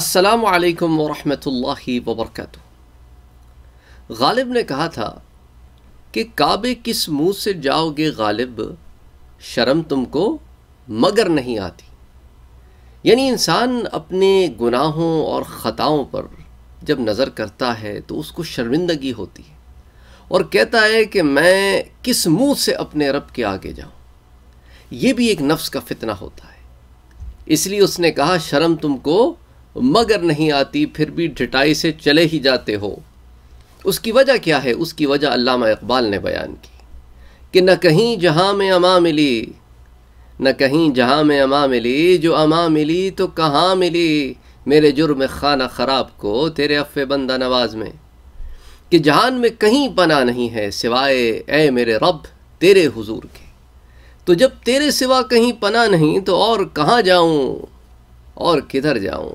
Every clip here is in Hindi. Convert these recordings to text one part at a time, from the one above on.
अस्सलाम वालेकुम वरहमतुल्लाहि वबरकatuh गालिब ने कहा था कि काबे किस मुंह से जाओगे गालिब शर्म तुमको मगर नहीं आती यानी इंसान अपने गुनाहों और ख़ताओं पर जब नज़र करता है तो उसको शर्मिंदगी होती है और कहता है कि मैं किस मुंह से अपने रब के आगे जाऊँ ये भी एक नफ्स का फितना होता है इसलिए उसने कहा शर्म तुमको मगर नहीं आती फिर भी ढिटाई से चले ही जाते हो उसकी वजह क्या है उसकी वजह अल्लामा इकबाल ने बयान की कि न कहीं जहाँ में अमां मिली न कहीं जहाँ में अमां मिली जो अमां मिली तो कहाँ मिली मेरे जुर्म खाना ख़राब को तेरे अफ़े बंदा नवाज में कि जहान में कहीं पना नहीं है सिवाए ए मेरे रब तेरे हुजूर के तो जब तेरे सिवा कहीं पना नहीं तो और कहाँ जाऊँ और किधर जाऊँ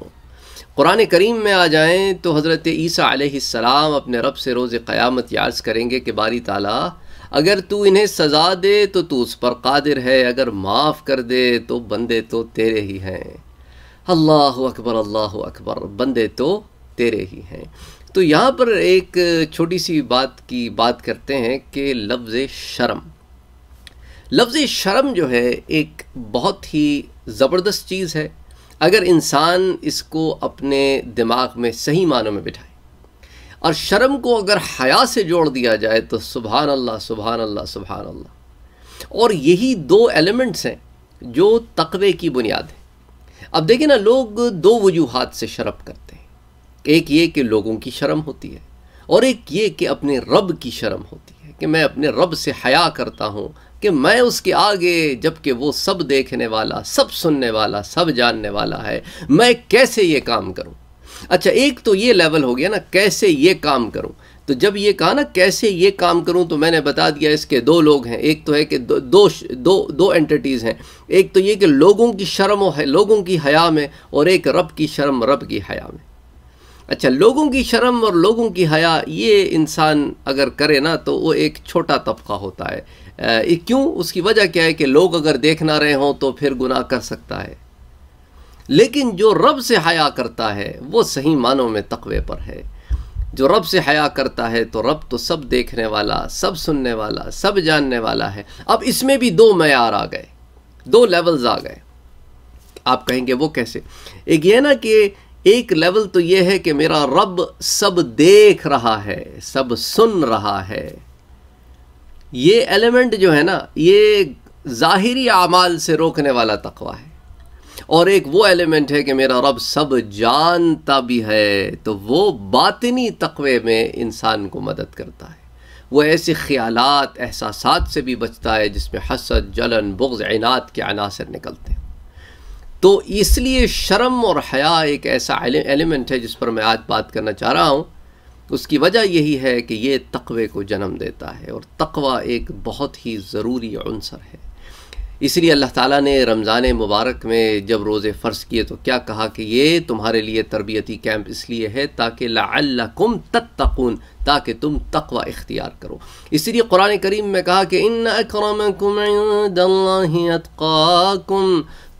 कुरान करीम में आ जाएं तो हज़रत ईसा आसाम अपने रब से रोज़ क़यामत याज करेंगे कि बारी ताला अगर तू इन्हें सज़ा दे तो तू उस पर कादिर है अगर माफ़ कर दे तो बंदे तो तेरे ही हैं अल्लाह अकबर अल्लाह अकबर बंदे तो तेरे ही हैं तो यहाँ पर एक छोटी सी बात की बात करते हैं कि लफ्ज़ शर्म लफ्ज़ शर्म जो है एक बहुत ही ज़बरदस्त चीज़ है अगर इंसान इसको अपने दिमाग में सही मानों में बिठाए और शर्म को अगर हया से जोड़ दिया जाए तो सुबहान अल्लाह सुबहान अल्लाह सुबहान अल्लाह और यही दो एलिमेंट्स हैं जो तकवे की बुनियाद है अब देखिए ना लोग दो वजूहत से शर्म करते हैं एक ये कि लोगों की शर्म होती है और एक ये कि अपने रब की शर्म होती है कि मैं अपने रब से हया करता हूँ कि मैं उसके आगे जबकि वो सब देखने वाला सब सुनने वाला सब जानने वाला है मैं कैसे ये काम करूँ अच्छा एक तो ये लेवल हो गया ना कैसे ये काम करूँ तो जब ये कहा ना कैसे ये काम करूं तो मैंने बता दिया इसके दो लोग हैं एक तो है कि दो दो दो, दो एंटिटीज़ हैं एक तो ये कि लोगों की शर्म है लोगों की हया में और एक रब की शर्म रब की हया में अच्छा लोगों की शर्म और लोगों की हया ये इंसान अगर करे ना तो वो एक छोटा तबका होता है क्यों उसकी वजह क्या है कि लोग अगर देख ना रहे हों तो फिर गुनाह कर सकता है लेकिन जो रब से हया करता है वो सही मानों में तकवे पर है जो रब से हया करता है तो रब तो सब देखने वाला सब सुनने वाला सब जानने वाला है अब इसमें भी दो मैार आ गए दो लेवल्स आ गए आप कहेंगे वो कैसे एक ये ना कि एक लेवल तो ये है कि मेरा रब सब देख रहा है सब सुन रहा है ये एलिमेंट जो है ना ये ज़ाहरी अमाल से रोकने वाला तकवा है और एक वो एलिमेंट है कि मेरा रब सब जानता भी है तो वो बातनी तकवे में इंसान को मदद करता है वो ऐसे ख्याल एहसास से भी बचता है जिसमें हसद जलन बुग्ज इनात के अनासर निकलते हैं तो इसलिए शर्म और हया एक ऐसा एलिमेंट है जिस पर मैं आज बात करना चाह रहा हूँ उसकी वजह यही है कि ये तकवे को जन्म देता है और तकवा एक बहुत ही ज़रूरी अनसर है इसलिए अल्लाह ताला ने रमज़ान मुबारक में जब रोज़े फ़र्ज किए तो क्या कहा कि ये तुम्हारे लिए तरबियती कैंप इसलिए है ताकि लाकुम तत्तकून ताकि तुम तकवा इख्तियार करो इसलिए कुरान करीम में कहा कि इन अक्रमकुम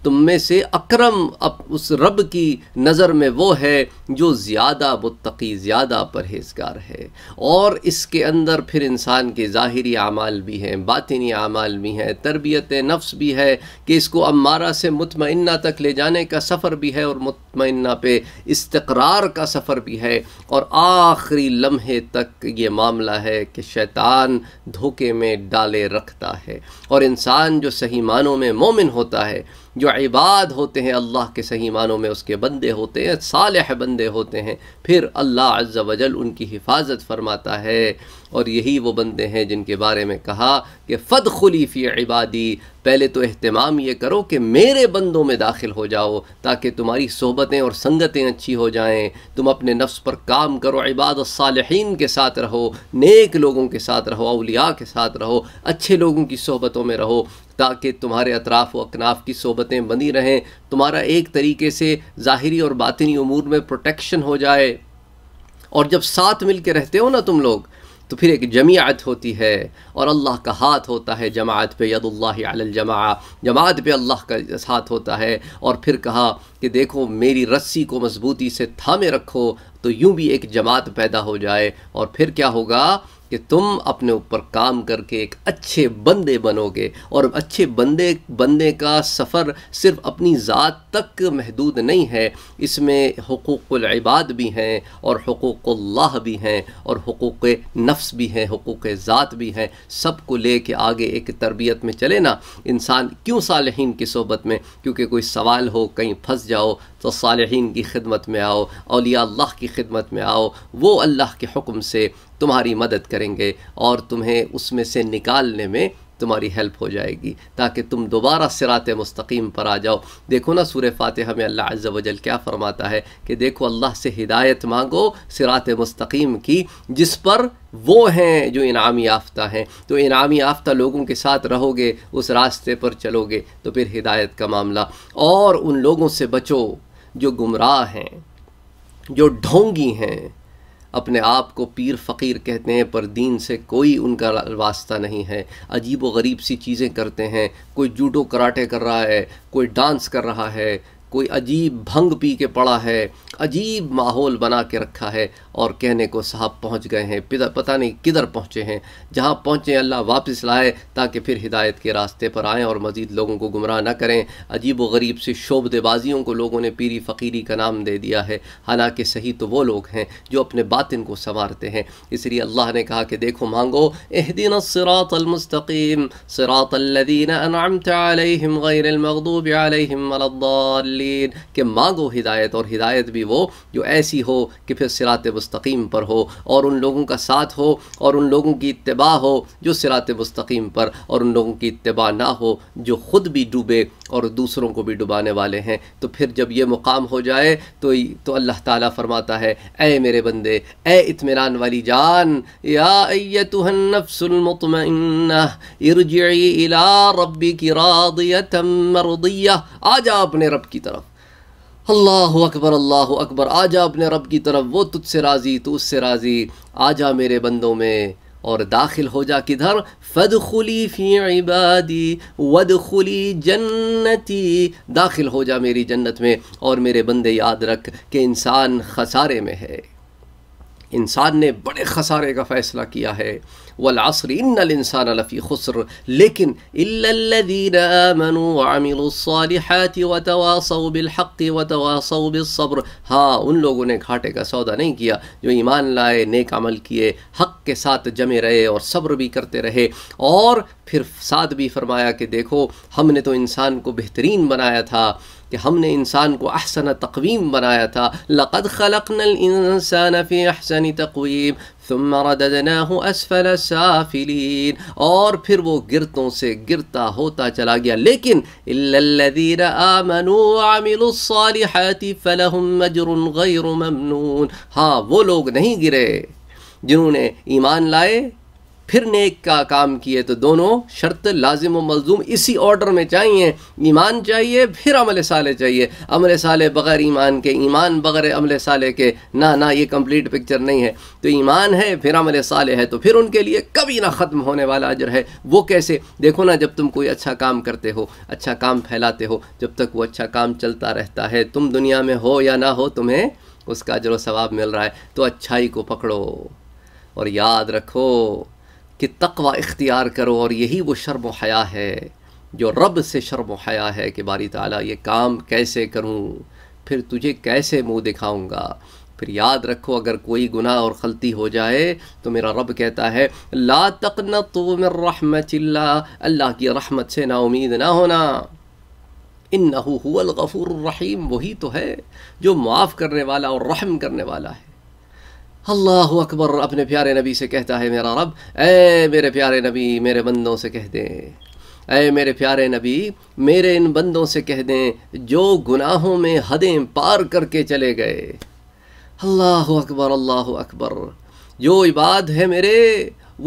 तुम में से अक्रम अप उस रब की नज़र में वो है जो ज़्यादा मुतकी ज़्यादा परहेजगार है और इसके अंदर फिर इंसान के ज़ाहरी अमाल भी हैं बातनी अमाल भी हैं तरबियत नफ्स भी है कि इसको अमारा से मुतमना तक ले जाने का सफ़र भी है और मुतमना पे इस्तक़रार का सफ़र भी है और आखिरी लम्हे तक ये मामला है कि शैतान धोखे में डाले रखता है और इंसान जो सही मानों में मोमिन होता है जो इबाद होते हैं अल्लाह के सही मानों में उसके बंदे होते हैं सालह बंदे होते हैं फिर अल्लाह अज्जा वजल उनकी हिफाजत फरमाता है और यही वो बंदे हैं जिनके बारे में कहा कि फ़द खलीफ़ी इबादी पहले तो अहतमाम ये करो कि मेरे बंदों में दाखिल हो जाओ ताकि तुम्हारी सोबतें और संगतें अच्छी हो जाएं तुम अपने नफ्स पर काम करो इबाद साल के साथ रहो नेक लोगों के साथ रहो अलिया के साथ रहो अच्छे लोगों की सोबतों में रहो ताकि तुम्हारे अतराफ़ व अकनाफ की सोबतें बनी रहें तुम्हारा एक तरीके से ज़ाहरी और बातनी अमूर में प्रोटेक्शन हो जाए और जब साथ मिल के रहते हो ना तुम लोग तो फिर एक जमीयत होती है और अल्लाह का हाथ होता है जमात पे जमा जमात पे अल्लाह का हाथ होता है और फिर कहा कि देखो मेरी रस्सी को मजबूती से थामे रखो तो यूँ भी एक जमात पैदा हो जाए और फिर क्या होगा कि तुम अपने ऊपर काम करके एक अच्छे बंदे बनोगे और अच्छे बंदे बंदे का सफ़र सिर्फ अपनी ज़ात तक महदूद नहीं है इसमें इबाद भी हैं और हकूक़ल्ला भी हैं और हकूक़ नफ्स भी हैं हकूक़ ज़ात भी हैं सब को ले के आगे एक तरबियत में चले ना इंसान क्यों सालहीन की सोबत में क्योंकि कोई सवाल हो कहीं फंस जाओ तो सालहीन की खिदमत में आओ अलिया अल्लाह की खिदमत में आओ वो अल्लाह के हुक्म से तुम्हारी मदद करेंगे और तुम्हें उसमें से निकालने में तुम्हारी हेल्प हो जाएगी ताकि तुम दोबारा सिरात मुस्तकीम पर आ जाओ देखो ना सूर्य फातह में अल्लाह अज़्ज़ वजल क्या फ़रमाता है कि देखो अल्लाह से हिदायत मांगो सिरात मुस्तकीम की जिस पर वो हैं जो इनामी याफ्ता हैं तो इनामी याफ्ता लोगों के साथ रहोगे उस रास्ते पर चलोगे तो फिर हिदायत का मामला और उन लोगों से बचो जो गुमराह हैं जो ढोंगी हैं अपने आप को पीर फ़कीर कहते हैं पर दीन से कोई उनका वास्ता नहीं है अजीब व गरीब सी चीज़ें करते हैं कोई जूडो कराटे कर रहा है कोई डांस कर रहा है कोई अजीब भंग पी के पड़ा है अजीब माहौल बना के रखा है और कहने को साहब पहुंच गए हैं पिता पता नहीं किधर पहुंचे हैं जहां पहुंचे अल्लाह वापस लाए ताकि फिर हिदायत के रास्ते पर आएँ और मज़ीद लोगों को गुमराह न करें अजीब व गरीब से शोबदेबाजियों को लोगों ने पीरी फ़कीरी का नाम दे दिया है हालांकि सही तो वो लोग हैं जो अपने बातिन को संवारते हैं इसलिए अल्लाह ने कहा कि देखो मांगो एह दिन सरातमस्तकीम सरातल मुस्तकीन कि मांगो हिदायत और हिदायत भी वो जो ऐसी हो कि फिर सिरात मुस्तकीम पर हो और उन लोगों का साथ हो और उन लोगों की इतबा हो जो सिरात मुस्तकीम पर और उन लोगों की इतबा ना हो जो ख़ुद भी डूबे और दूसरों को भी डुबाने वाले हैं तो फिर जब ये मुकाम हो जाए तो तो अल्लाह ताला फरमाता है ए मेरे बंदे ए इतमान वाली जान या तुहन्नफसुलमतमन्ना इरजी इला रब्बी की रादियतम आ जा अपने रब की तरफ अल्लाह अकबर अल्लाह अकबर आ जा अपने रब की तरफ वो तुझसे राज़ी तो उससे राज़ी जा मेरे बंदों में और दाखिल हो जा किधर फद खुली फ़ी इबादी वद खुली जन्नती दाखिल हो जा मेरी जन्नत में और मेरे बंदे याद रख के इंसान खसारे में है इंसान ने बड़े खसारे का फ़ैसला किया है वलासर इनसान लफ़ी खसर लेकिन हाँ उन लोगों ने घाटे का सौदा नहीं किया जो ईमान लाए नेक अमल किए हक़ के साथ जमे रहे और सब्र भी करते रहे और फिर साथ भी फरमाया कि देखो हमने तो इंसान को बेहतरीन बनाया था कि हमने इंसान को अहसन तकवीम बनाया था लक़द ख़लक़नसान फ़ी अहसन तकवीम साफिलीन और फिर वो गिरतों से गिरता होता चला गया लेकिन हाँ वो लोग नहीं गिरे जिन्होंने ईमान लाए फिर नेक का काम किए तो दोनों शर्त लाजिम व मलजूम इसी ऑर्डर में चाहिए ईमान चाहिए फिर अमल साले चाहिए अमल साले बग़ैर ईमान के ईमान बग़ैर अमल साले के ना ना ये कंप्लीट पिक्चर नहीं है तो ईमान है फिर अमल साले है तो फिर उनके लिए कभी ना ख़त्म होने वाला अजर है वो कैसे देखो ना जब तुम कोई अच्छा काम करते हो अच्छा काम फैलाते हो जब तक वो अच्छा काम चलता रहता है तुम दुनिया में हो या ना हो तुम्हें उसका अजर व सवाब मिल रहा है तो अच्छाई को पकड़ो और याद रखो कि तकवा इख्तियार करो और यही वो शर्म हया है जो रब से शर्म हया है कि बारी ताला ये काम कैसे करूँ फिर तुझे कैसे मुँह दिखाऊँगा फिर याद रखो अगर कोई गुनाह और ग़लती हो जाए तो मेरा रब कहता है ला न तो मेर रहमत अल्लाह की रहमत से ना उम्मीद ना होना इन नहूल गफ़ूर रहीम वही तो है जो माफ़ करने वाला और रहम करने वाला है अल्लाह अकबर अपने प्यारे नबी से कहता है मेरा रब ए मेरे प्यारे नबी मेरे बंदों से कह दें ए मेरे प्यारे नबी मेरे इन बंदों से कह दें जो गुनाहों में हदें पार करके चले गए अल्लाह अकबर अल्लाह अकबर जो इबाद है मेरे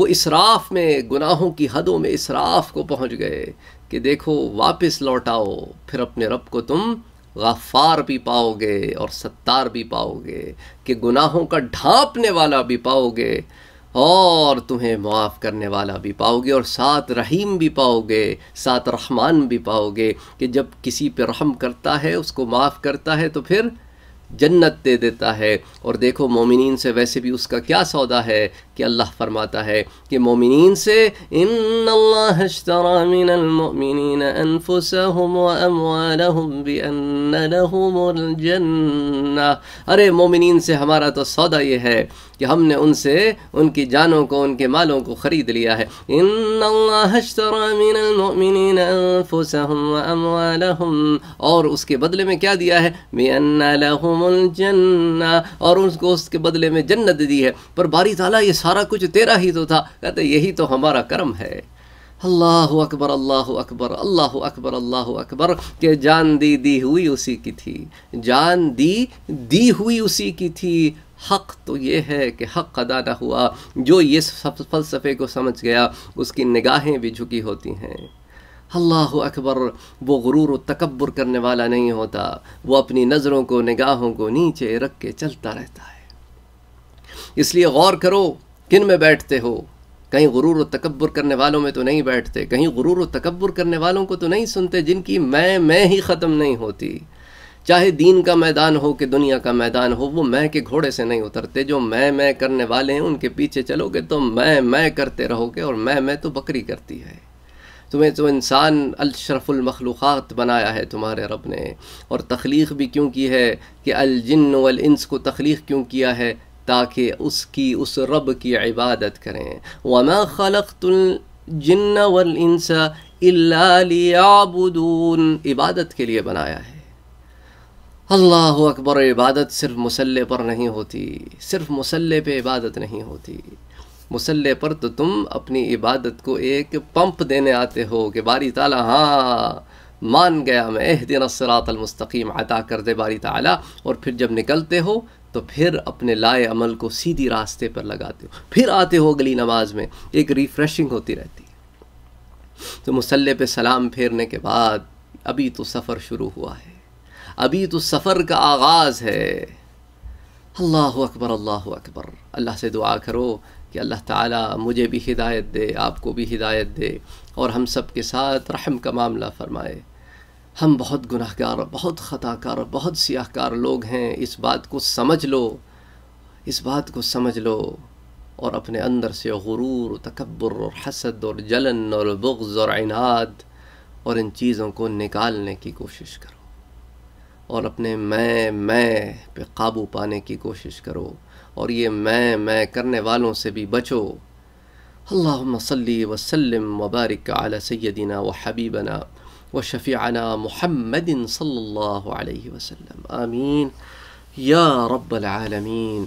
वो इसराफ में गुनाहों की हदों में इसराफ को पहुंच गए कि देखो वापस लौटाओ फिर अपने रब को तुम गफ़ार भी पाओगे और सत्तार भी पाओगे कि गुनाहों का ढांपने वाला भी पाओगे और तुम्हें माफ़ करने वाला भी पाओगे और साथ रहीम भी पाओगे साथ रहमान भी पाओगे कि जब किसी पर रहम करता है उसको माफ़ करता है तो फिर जन्नत दे देता है और देखो मोमिन से वैसे भी उसका क्या सौदा है कि अल्लाह फरमाता है कि मोमिन से अरे मोमिन से हमारा तो सौदा ये है कि हमने उनसे उनकी जानों को उनके मालों को ख़रीद लिया है इन और उसके बदले में क्या दिया है जन्ना और उसको उसके बदले में जन्नत दी है पर बारी ताला ये सारा कुछ तेरा ही तो था कहते यही तो हमारा कर्म है अल्लाह अकबर अल्लाह अकबर अल्लाह अकबर अल्लाह अकबर के जान दी दी हुई उसी की थी जान दी दी हुई उसी की थी हक तो ये है कि हक अदा ना हुआ जो ये फलसफे को समझ गया उसकी निगाहें भी झुकी होती हैं अल्लाह अकबर वो गुरूर और तकबर करने वाला नहीं होता वो अपनी नज़रों को निगाहों को नीचे रख के चलता रहता है इसलिए गौर करो किन में बैठते हो कहीं गुरूर और तकबर करने वालों में तो नहीं बैठते कहीं गुरूर और तकबर करने वालों को तो नहीं सुनते जिनकी मैं मैं ही ख़त्म नहीं होती चाहे दीन का मैदान हो कि दुनिया का मैदान हो वो मैं के घोड़े से नहीं उतरते जो मैं मैं करने वाले हैं उनके पीछे चलोगे तो मैं मैं करते रहोगे और मैं मैं तो बकरी करती है तुम्हें तो इंसान अलशरफ़ुलमखलूक़ात बनाया है तुम्हारे रब ने और तख्लीक भी क्यों की है कि अलजिन को तख्लीक क्यों किया है ताकि उसकी उस रब की इबादत करें वमा खलक जिन्न वलइंसा इबादत के लिए बनाया है अल्लाह अकबर इबादत सिर्फ मसल पर नहीं होती सिर्फ मसल पर इबादत नहीं होती मुसल्ले पर तो तुम अपनी इबादत को एक पंप देने आते हो कि बारी ताला हाँ मान गया मैं एह दिन सरातमस्तकीम अदा कर दे बारी ताला और फिर जब निकलते हो तो फिर अपने लाए अमल को सीधी रास्ते पर लगाते हो फिर आते हो अगली नमाज में एक रिफ़्रेशिंग होती रहती है तो मुसल्ले पे सलाम फेरने के बाद अभी तो सफ़र शुरू हुआ है अभी तो सफ़र का आगाज़ है अल्लाह अकबर अल्लाह अकबर अल्लाह से दुआ करो कि अल्लाह ताला मुझे भी हिदायत दे आपको भी हिदायत दे और हम सब के साथ रहम का मामला फ़रमाए हम बहुत गुनाहगार बहुत ख़ताकार बहुत सियाहकार लोग हैं इस बात को समझ लो इस बात को समझ लो और अपने अंदर से गुरूर तकबर और हसद और जलन और बुग्ज़ और इनाद और इन चीज़ों को निकालने की कोशिश करो और अपने मैं मैं पे काबू पाने की कोशिश करो اور یہ میں میں کرنے والوں سے بھی بچو اللهم صل وسلم وبارك على سيدنا وحبيبنا وشفيعنا محمد صلى الله عليه وسلم امين يا رب العالمين